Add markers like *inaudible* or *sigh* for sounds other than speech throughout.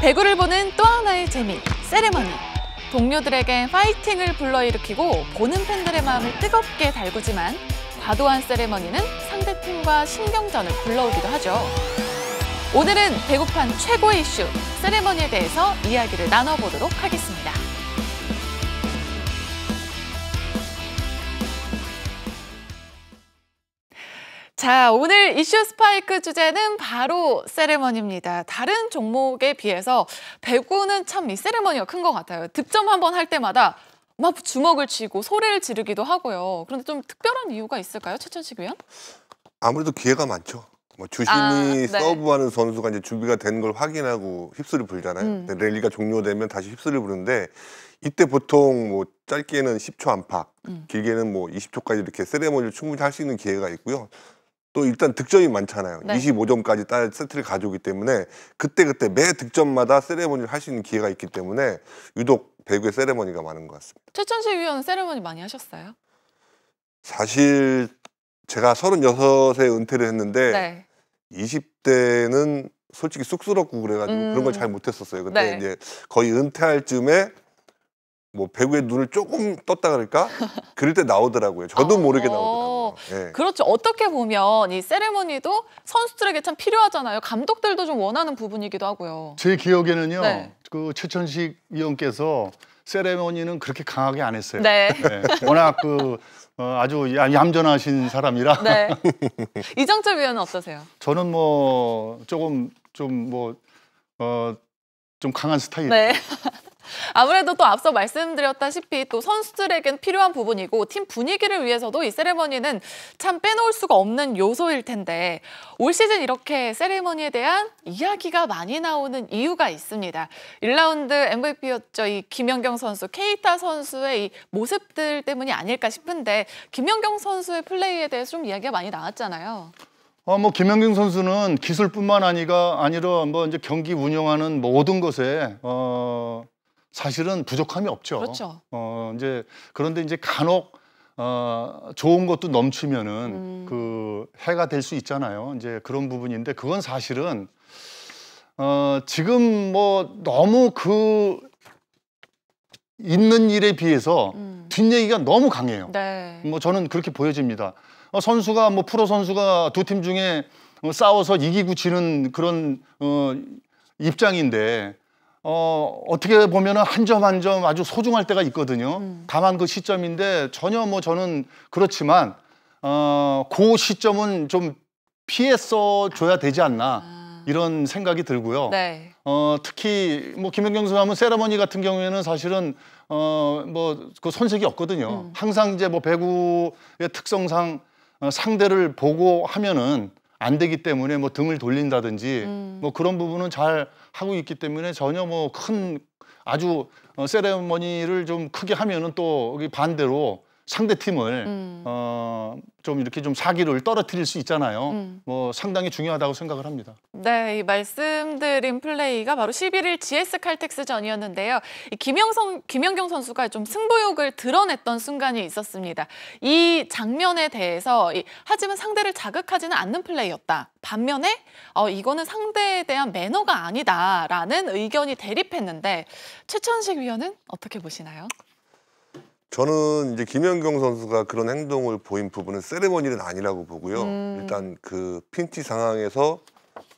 배구를 보는 또 하나의 재미, 세레머니. 동료들에게 파이팅을 불러일으키고 보는 팬들의 마음을 뜨겁게 달구지만 과도한 세레머니는 상대팀과 신경전을 불러오기도 하죠. 오늘은 배구판 최고의 이슈, 세레머니에 대해서 이야기를 나눠보도록 하겠습니다. 자, 오늘 이슈 스파이크 주제는 바로 세레머니입니다. 다른 종목에 비해서 배구는 참이 세레머니가 큰 것 같아요. 득점 한 번 할 때마다 막 주먹을 쥐고 소리를 지르기도 하고요. 그런데 좀 특별한 이유가 있을까요, 최천식 위원? 아무래도 기회가 많죠. 뭐 주심이 아, 네. 서브하는 선수가 이제 준비가 된 걸 확인하고 휩쓸을 부 불잖아요. 음. 랠리가 종료되면 다시 휩쓸을 부는데 이때 보통 뭐 짧게는 10초 안팎, 음. 길게는 뭐 20초까지 이렇게 세레머니를 충분히 할 수 있는 기회가 있고요. 또 일단 득점이 많잖아요. 네. 25점까지 딸 세트를 가져오기 때문에 그때그때 매 득점마다 세레모니를할 수 있는 기회가 있기 때문에 유독 배구의 세레모니가 많은 것 같습니다. 최천식 위원 세레머니 많이 하셨어요? 사실 제가 36에 은퇴를 했는데 네. 20대는 솔직히 쑥스럽고 그래가지고 음... 그런 걸 잘 못했었어요. 근데 네. 이제 거의 은퇴할 즈음에 뭐 배구의 눈을 조금 떴다 그럴까? 그럴 때 나오더라고요. 저도 모르게 나오더라고요. 그렇죠. 네. 그렇죠. 어떻게 보면 이세레모니도 선수들에게 참 필요하잖아요. 감독들도 좀 원하는 부분이기도 하고요. 제 기억에는요. 네. 그 최천식 위원께서세레모니는 그렇게 강하게 안 했어요. 네. 네. 워낙 그 어, 아주 얌전하신 사람이라. 네. 이정철 위원은 어떠세요? 저는 뭐 조금 좀뭐 어, 좀 강한 스타일. 네. 아무래도 또 앞서 말씀드렸다시피 또 선수들에겐 필요한 부분이고 팀 분위기를 위해서도 이 세레머니는 참 빼놓을 수가 없는 요소일 텐데 올 시즌 이렇게 세레머니에 대한 이야기가 많이 나오는 이유가 있습니다. 1라운드 MVP였죠. 이 김연경 선수, 케이타 선수의 이 모습들 때문이 아닐까 싶은데 김연경 선수의 플레이에 대해서 좀 이야기가 많이 나왔잖아요. 어, 뭐 김연경 선수는 기술뿐만 아니라뭐 이제 경기 운영하는 모든 것에 어, 사실은 부족함이 없죠. 그렇죠. 어, 이제 그런데 이제 간혹 어, 좋은 것도 넘치면은 음. 그 해가 될 수 있잖아요. 이제 그런 부분인데 그건 사실은 어, 지금 뭐 너무 그 있는 일에 비해서 음. 뒷얘기가 너무 강해요. 네. 뭐 저는 그렇게 보여집니다. 어, 선수가 뭐 프로 선수가 두 팀 중에 어, 싸워서 이기고 지는 그런 어, 입장인데 어, 어떻게 보면은 한 점 한 점 아주 소중할 때가 있거든요. 음. 다만 그 시점인데 전혀 뭐 저는 그렇지만 어, 그 시점은 좀피해서 줘야 되지 않나 아. 이런 생각이 들고요. 네. 어, 특히 뭐 김연경 선수 하면 세라머니 같은 경우에는 사실은 어, 뭐 그 손색이 없거든요. 음. 항상 이제 뭐 배구의 특성상 어, 상대를 보고 하면은 안 되기 때문에 뭐 등을 돌린다든지 음. 뭐 그런 부분은 잘 하고 있기 때문에 전혀 뭐 큰 아주 어, 세레머니를 좀 크게 하면은 또 반대로 상대 팀을 음. 어좀 이렇게 좀 사기를 떨어뜨릴 수 있잖아요. 음. 뭐 상당히 중요하다고 생각을 합니다. 네, 이 말씀드린 플레이가 바로 11일 GS 칼텍스전이었는데요. 이 김영성 김영경 선수가 좀 승부욕을 드러냈던 순간이 있었습니다. 이 장면에 대해서 이, 하지만 상대를 자극하지는 않는 플레이였다. 반면에 어 이거는 상대에 대한 매너가 아니다라는 의견이 대립했는데 최천식 위원은 어떻게 보시나요? 저는 이제 김연경 선수가 그런 행동을 보인 부분은 세레머니는 아니라고 보고요. 음. 일단 그 핀티 상황에서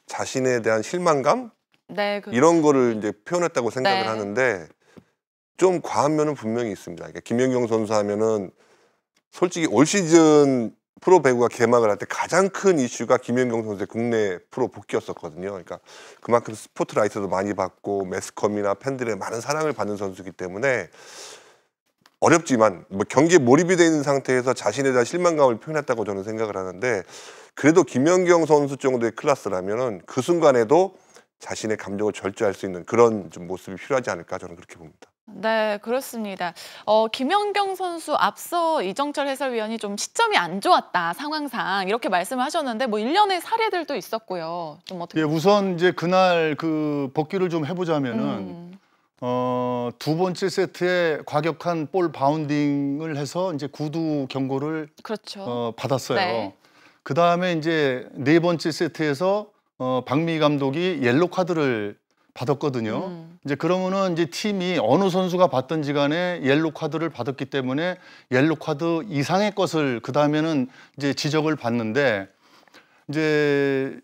자신에 대한 실망감 네, 그렇죠. 이런 거를 이제 표현했다고 생각을 네. 하는데 좀 과한 면은 분명히 있습니다. 그러니까 김연경 선수 하면은 솔직히 올 시즌 프로 배구가 개막을 할 때 가장 큰 이슈가 김연경 선수의 국내 프로 복귀였었거든요. 그러니까 그만큼 스포트라이트도 많이 받고 매스컴이나 팬들의 많은 사랑을 받는 선수이기 때문에 어렵지만 뭐 경기에 몰입이 돼 있는 상태에서 자신에 대한 실망감을 표현했다고 저는 생각을 하는데 그래도 김연경 선수 정도의 클라스라면그 순간에도 자신의 감정을 절제할 수 있는 그런 좀 모습이 필요하지 않을까 저는 그렇게 봅니다. 네, 그렇습니다. 어, 김연경 선수 앞서 이정철 해설위원이 좀 시점이 안 좋았다, 상황상 이렇게 말씀을 하셨는데 뭐 일련의 사례들도 있었고요. 좀 어떻게? 예, 우선 이제 그날 그 복귀를 좀 해보자면은 음. 어, 두 번째 세트에 과격한 볼 바운딩을 해서 이제 구두 경고를 그렇죠. 어, 받았어요. 네. 그 다음에 이제 네 번째 세트에서 어, 박미 감독이 옐로 카드를 받았거든요. 음. 이제 그러면은 이제 팀이 어느 선수가 받던지 간에 옐로 카드를 받았기 때문에 옐로 카드 이상의 것을 그 다음에는 이제 지적을 받는데 이제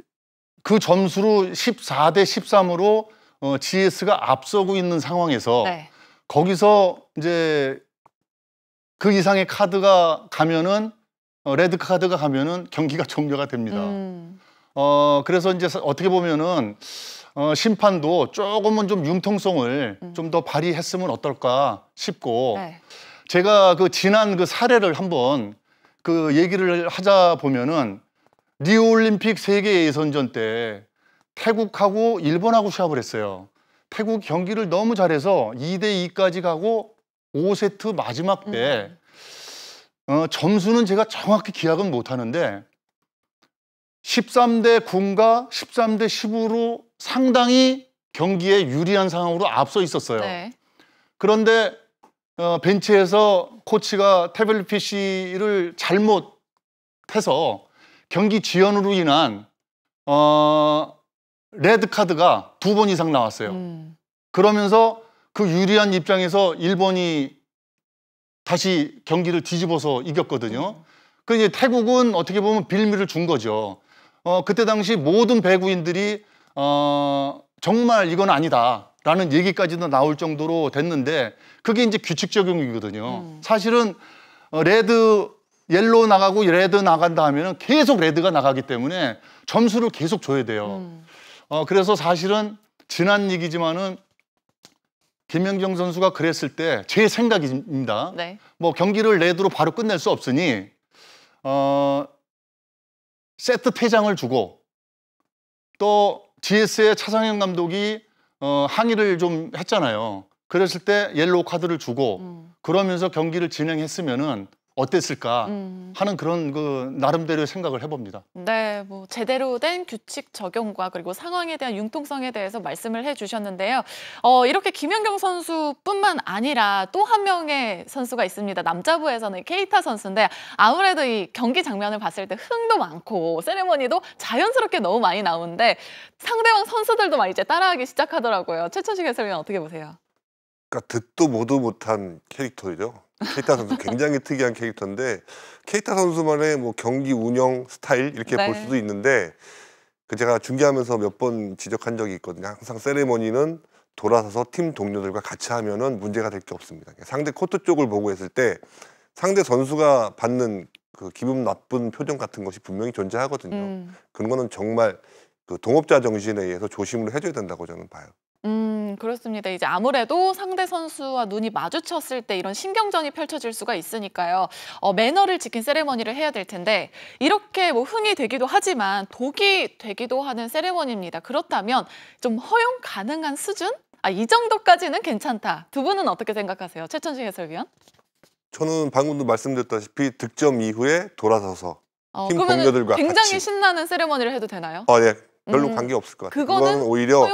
그 점수로 14대 13으로 어, GS가 앞서고 있는 상황에서 네. 거기서 이제 그 이상의 카드가 가면은 어, 레드 카드가 가면은 경기가 *laughs* 종료가 됩니다. 음. 어 그래서 이제 어떻게 보면은 어, 심판도 조금은 좀 융통성을 음. 좀더 발휘했으면 어떨까 싶고 네. 제가 그 지난 그 사례를 한번 그 얘기를 하자 보면은 리우 올림픽 세계 예선전 때 태국하고 일본하고 시합을 했어요. 태국 경기를 너무 잘해서 2대 2까지 가고 5세트 마지막 때 음. 어, 점수는 제가 정확히 기억은 못 하는데 13대 9가 13대 10으로 상당히 경기에 유리한 상황으로 앞서 있었어요. 네. 그런데 어, 벤치에서 코치가 태블릿 PC를 잘못해서 경기 지연으로 인한 어, 레드 카드가 두 번 이상 나왔어요. 음. 그러면서 그 유리한 입장에서 일본이 다시 경기를 뒤집어서 이겼거든요. 음. 그 이제 태국은 어떻게 보면 빌미를 준 거죠. 어, 그때 당시 모든 배구인들이 어, 정말 이건 아니다라는 얘기까지도 나올 정도로 됐는데 그게 이제 규칙 적용이거든요. 음. 사실은 어, 레드 옐로 나가고 레드 나간다 하면은 계속 레드가 나가기 때문에 점수를 계속 줘야 돼요. 음. 어, 그래서 사실은 지난 얘기지만은 김연경 선수가 그랬을 때 제 생각입니다. 네. 뭐 경기를 내도록 바로 끝낼 수 없으니 어, 세트 퇴장을 주고 또 GS의 차상현 감독이 어, 항의를 좀 했잖아요. 그랬을 때 옐로우 카드를 주고 음. 그러면서 경기를 진행했으면은 어땠을까 음. 하는 그런 그 나름대로 생각을 해봅니다. 네, 뭐 제대로 된 규칙 적용과 그리고 상황에 대한 융통성에 대해서 말씀을 해주셨는데요. 어, 이렇게 김연경 선수뿐만 아니라 또 한 명의 선수가 있습니다. 남자부에서는 케이타 선수인데 아무래도 이 경기 장면을 봤을 때 흥도 많고 세레머니도 자연스럽게 너무 많이 나오는데 상대방 선수들도 막 이제 따라하기 시작하더라고요. 최천식 해설위원 어떻게 보세요? 그러니까 듣도 모두 못한 캐릭터이죠. 케이타 선수 굉장히 특이한 캐릭터인데 케이타 선수만의 뭐 경기 운영 스타일 이렇게 네. 볼 수도 있는데 그 제가 중계하면서 몇 번 지적한 적이 있거든요. 항상 세레머니는 돌아서서 팀 동료들과 같이 하면은 문제가 될 게 없습니다. 상대 코트 쪽을 보고 했을 때 상대 선수가 받는 그 기분 나쁜 표정 같은 것이 분명히 존재하거든요. 음. 그런 거는 정말 그 동업자 정신에 의해서 조심을 해줘야 된다고 저는 봐요. 음, 그렇습니다. 이제 아무래도 상대 선수와 눈이 마주쳤을 때 이런 신경전이 펼쳐질 수가 있으니까요. 어, 매너를 지킨 세레머니를 해야 될 텐데 이렇게 뭐 흥이 되기도 하지만 독이 되기도 하는 세레머니입니다. 그렇다면 좀 허용 가능한 수준? 아, 이 정도까지는 괜찮다. 두 분은 어떻게 생각하세요? 최천식 해설위원? 저는 방금도 말씀드렸다시피 득점 이후에 돌아서서 어, 팀 동료들과 굉장히 같이. 신나는 세레머니를 해도 되나요? 아, 예. 별로 음. 관계 없을 것 같아요. 그거는 오히려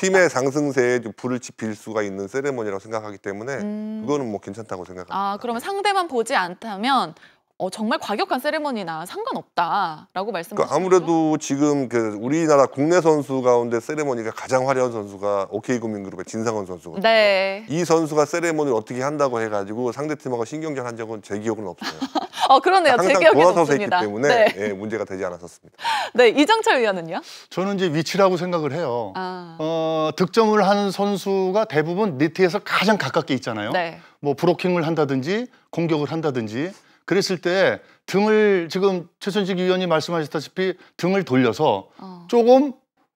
팀의 상승세에 불을 지필 수가 있는 세레머니라고 생각하기 때문에 음... 그거는 뭐 괜찮다고 생각합니다. 아 그러면 상대만 보지 않다면 어, 정말 과격한 세레머니나 상관없다라고 말씀하시죠. 그러니까 아무래도 지금 그 우리나라 국내 선수 가운데 세레머니가 가장 화려한 선수가 OK 금융그룹의 진상원 선수거든요. 네. 이 선수가 세레머니를 어떻게 한다고 해가지고 상대 팀하고 신경전 한 적은 제 기억은 없어요. *laughs* 어, 그러네요. 항상 돌아서서 했기 때문에 네. 예, 문제가 되지 않았었습니다. *laughs* 네, 이정철 위원은요? 저는 이제 위치라고 생각을 해요. 아. 어, 득점을 하는 선수가 대부분 네트에서 가장 가깝게 있잖아요. 네. 뭐 브로킹을 한다든지 공격을 한다든지 그랬을 때 등을 지금 최순식 위원이 말씀하셨다시피 등을 돌려서 어. 조금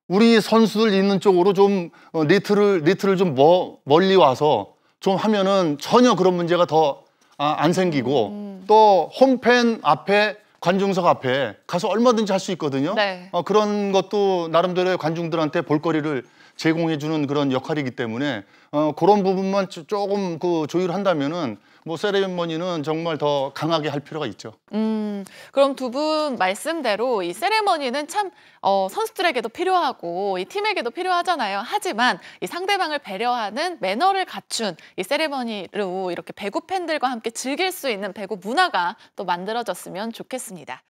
우리 선수들 있는 쪽으로 좀 어, 네트를 네트를 좀 멀, 뭐, 멀리 와서 좀 하면은 전혀 그런 문제가 더 아, 안 생기고 음, 음. 또 홈팬 앞에 관중석 앞에 가서 얼마든지 할 수 있거든요. 네. 어, 그런 것도 나름대로의 관중들한테 볼거리를 제공해주는 그런 역할이기 때문에 어, 그런 부분만 조금 그 조율한다면은 뭐 세레머니는 정말 더 강하게 할 필요가 있죠. 음, 그럼 두 분 말씀대로 이 세레머니는 참 어, 선수들에게도 필요하고 이 팀에게도 필요하잖아요. 하지만 이 상대방을 배려하는 매너를 갖춘 이 세레머니로 이렇게 배구 팬들과 함께 즐길 수 있는 배구 문화가 또 만들어졌으면 좋겠습니다.